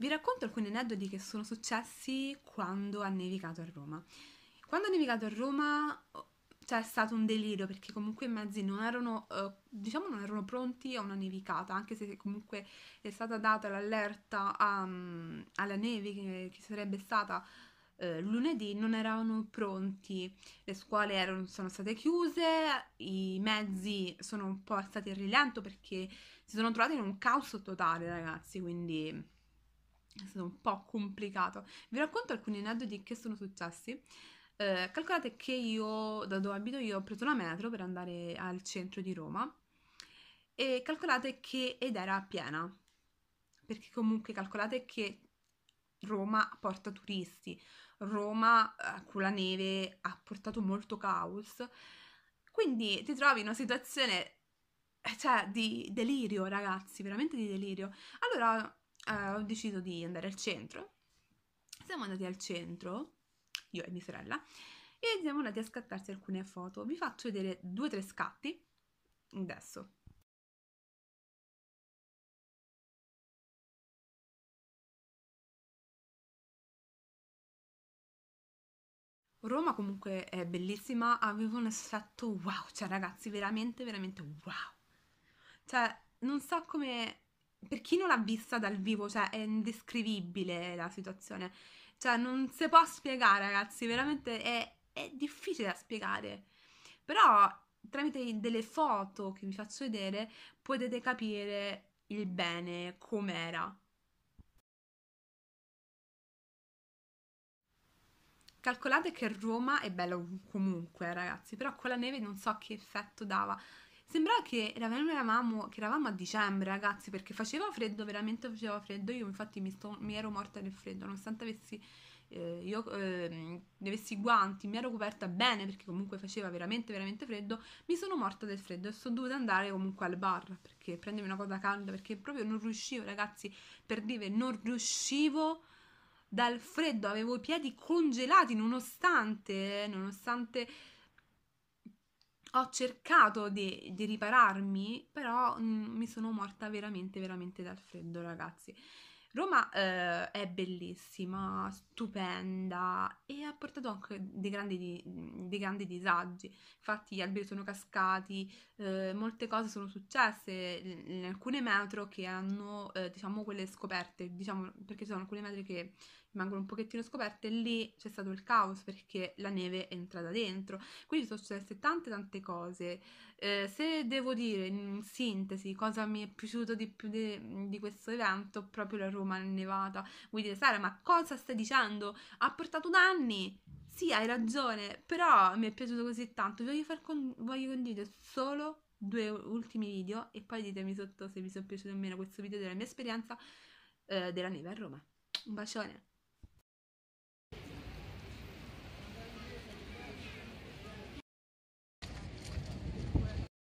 Vi racconto alcuni aneddoti che sono successi quando ha nevicato a Roma. Quando ha nevicato a Roma oh, c'è stato un delirio perché comunque i mezzi non erano, eh, diciamo non erano pronti a una nevicata, anche se comunque è stata data l'allerta a, mm, alla neve che, che sarebbe stata eh, lunedì non erano pronti, le scuole erano, sono state chiuse, i mezzi sono un po' stati in rilento perché si sono trovati in un caos totale ragazzi, quindi è stato un po' complicato. Vi racconto alcuni aneddoti che sono successi. Eh, calcolate che io, da dove abito io, ho preso la metro per andare al centro di Roma e calcolate che ed era piena, perché comunque calcolate che Roma porta turisti, Roma eh, con la neve ha portato molto caos, quindi ti trovi in una situazione eh, cioè, di delirio ragazzi, veramente di delirio. Allora eh, ho deciso di andare al centro. Siamo andati al centro, io e mia sorella, e siamo andati a scattarsi alcune foto. Vi faccio vedere due o tre scatti adesso. Roma comunque è bellissima, aveva un effetto wow, cioè ragazzi veramente veramente wow. Cioè non so come per chi non l'ha vista dal vivo, cioè è indescrivibile la situazione. Cioè non si può spiegare, ragazzi, veramente è, è difficile da spiegare. Però tramite delle foto che vi faccio vedere potete capire il bene com'era. Calcolate che Roma è bello comunque, ragazzi, però con la neve non so che effetto dava Sembrava che eravamo, che eravamo, a dicembre, ragazzi, perché faceva freddo, veramente faceva freddo. Io infatti mi, sto, mi ero morta del freddo, nonostante avessi, eh, io, eh, avessi guanti, mi ero coperta bene perché comunque faceva veramente, veramente freddo. Mi sono morta del freddo e sono dovuta andare comunque al bar perché prendermi una cosa calda perché proprio non riuscivo, ragazzi, per dire, non riuscivo dal freddo, avevo i piedi congelati nonostante, nonostante ho cercato di, di ripararmi, però mh, mm, mi sono morta veramente, veramente dal freddo, ragazzi. Roma eh, è bellissima, stupenda e ha portato anche dei grandi, dei grandi disagi. Infatti gli alberi sono cascati, eh, molte cose sono successe in alcune metro che hanno, eh, diciamo, quelle scoperte, diciamo, perché ci sono alcune metri che rimangono un pochettino scoperte, lì c'è stato il caos perché la neve è entrata dentro. Quindi sono successe tante tante cose. Eh, se devo dire in sintesi cosa mi è piaciuto di più de, di questo evento, proprio la Roma Roma nevata. Voi dire, Sara, ma cosa stai dicendo? Ha portato danni? Sì, hai ragione, però mi è piaciuto così tanto. Voglio, far con- voglio condividere solo due ultimi video e poi ditemi sotto se vi sono piaciuto o meno questo video della mia esperienza eh, della neve a Roma. Un bacione!